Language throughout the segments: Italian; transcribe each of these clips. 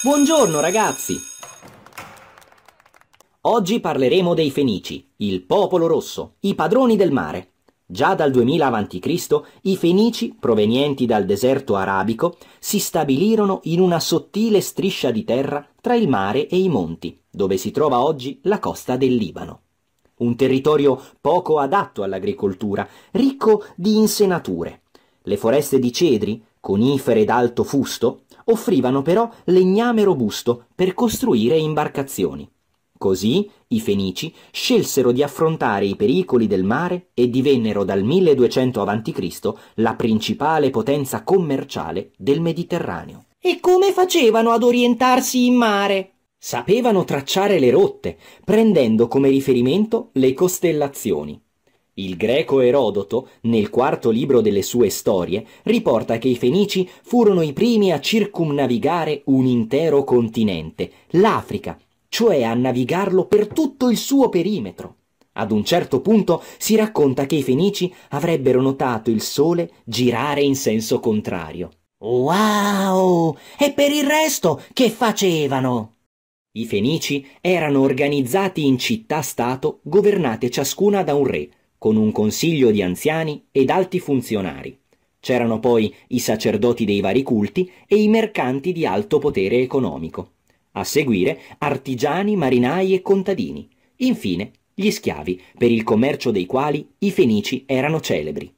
Buongiorno ragazzi! Oggi parleremo dei Fenici, il popolo rosso, i padroni del mare. Già dal 2000 a.C. i Fenici, provenienti dal deserto arabico, si stabilirono in una sottile striscia di terra tra il mare e i monti, dove si trova oggi la costa del Libano. Un territorio poco adatto all'agricoltura, ricco di insenature. Le foreste di cedri, conifere d'alto fusto, offrivano però legname robusto per costruire imbarcazioni. Così i Fenici scelsero di affrontare i pericoli del mare e divennero dal 1200 a.C. la principale potenza commerciale del Mediterraneo. E come facevano ad orientarsi in mare? Sapevano tracciare le rotte, prendendo come riferimento le costellazioni. Il greco Erodoto, nel quarto libro delle sue storie, riporta che i Fenici furono i primi a circumnavigare un intero continente, l'Africa, cioè a navigarlo per tutto il suo perimetro. Ad un certo punto si racconta che i Fenici avrebbero notato il sole girare in senso contrario. Wow! E per il resto che facevano? I Fenici erano organizzati in città-stato governate ciascuna da un re, con un consiglio di anziani ed alti funzionari. C'erano poi i sacerdoti dei vari culti e i mercanti di alto potere economico. A seguire artigiani, marinai e contadini. Infine gli schiavi, per il commercio dei quali i fenici erano celebri.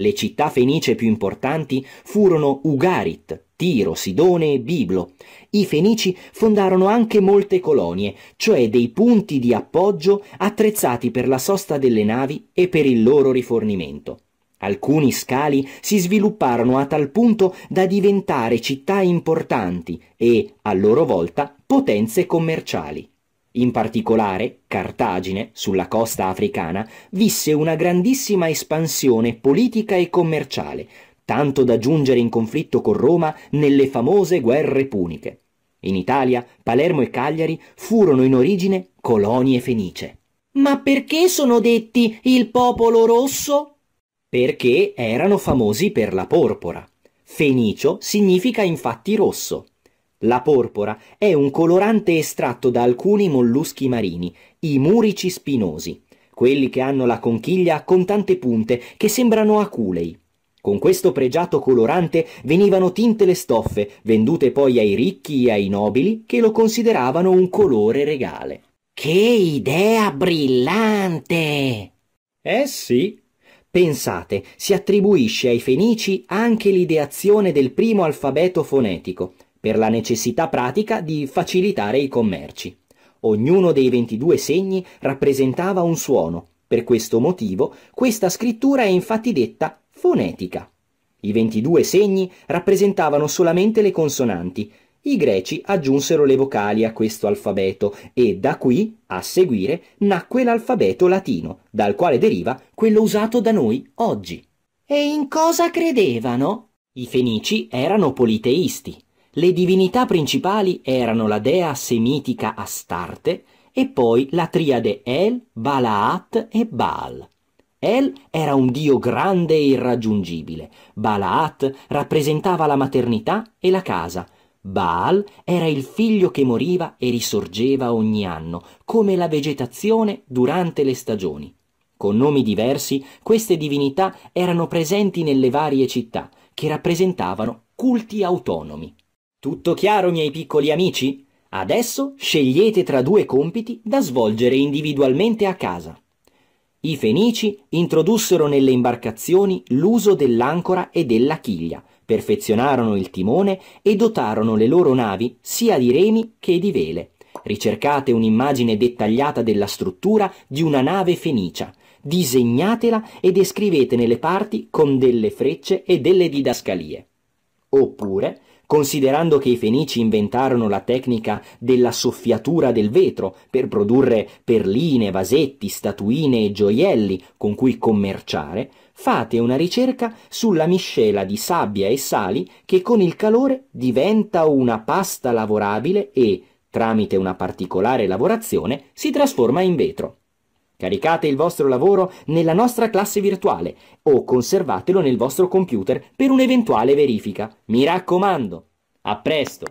Le città fenicie più importanti furono Ugarit, Tiro, Sidone e Biblo. I fenici fondarono anche molte colonie, cioè dei punti di appoggio attrezzati per la sosta delle navi e per il loro rifornimento. Alcuni scali si svilupparono a tal punto da diventare città importanti e, a loro volta, potenze commerciali. In particolare, Cartagine, sulla costa africana, visse una grandissima espansione politica e commerciale, tanto da giungere in conflitto con Roma nelle famose guerre puniche. In Italia, Palermo e Cagliari furono in origine colonie fenice. Ma perché sono detti il popolo rosso? Perché erano famosi per la porpora. Fenicio significa infatti rosso. La porpora è un colorante estratto da alcuni molluschi marini, i murici spinosi, quelli che hanno la conchiglia con tante punte che sembrano aculei. Con questo pregiato colorante venivano tinte le stoffe, vendute poi ai ricchi e ai nobili che lo consideravano un colore regale. Che idea brillante! Eh sì. Pensate, si attribuisce ai fenici anche l'ideazione del primo alfabeto fonetico, per la necessità pratica di facilitare i commerci. Ognuno dei 22 segni rappresentava un suono. Per questo motivo questa scrittura è infatti detta fonetica. I 22 segni rappresentavano solamente le consonanti. I greci aggiunsero le vocali a questo alfabeto e da qui, a seguire, nacque l'alfabeto latino, dal quale deriva quello usato da noi oggi. E in cosa credevano? I fenici erano politeisti, le divinità principali erano la dea semitica Astarte e poi la triade El, Balaat e Baal. El era un dio grande e irraggiungibile, Balaat rappresentava la maternità e la casa, Baal era il figlio che moriva e risorgeva ogni anno, come la vegetazione durante le stagioni. Con nomi diversi, queste divinità erano presenti nelle varie città, che rappresentavano culti autonomi. Tutto chiaro, miei piccoli amici? Adesso scegliete tra due compiti da svolgere individualmente a casa. I Fenici introdussero nelle imbarcazioni l'uso dell'ancora e della chiglia, perfezionarono il timone e dotarono le loro navi sia di remi che di vele. Ricercate un'immagine dettagliata della struttura di una nave fenicia, disegnatela e descrivetene le parti con delle frecce e delle didascalie. Oppure, considerando che i Fenici inventarono la tecnica della soffiatura del vetro per produrre perline, vasetti, statuine e gioielli con cui commerciare, fate una ricerca sulla miscela di sabbia e sali che con il calore diventa una pasta lavorabile e, tramite una particolare lavorazione, si trasforma in vetro. Caricate il vostro lavoro nella nostra classe virtuale o conservatelo nel vostro computer per un'eventuale verifica. Mi raccomando, a presto!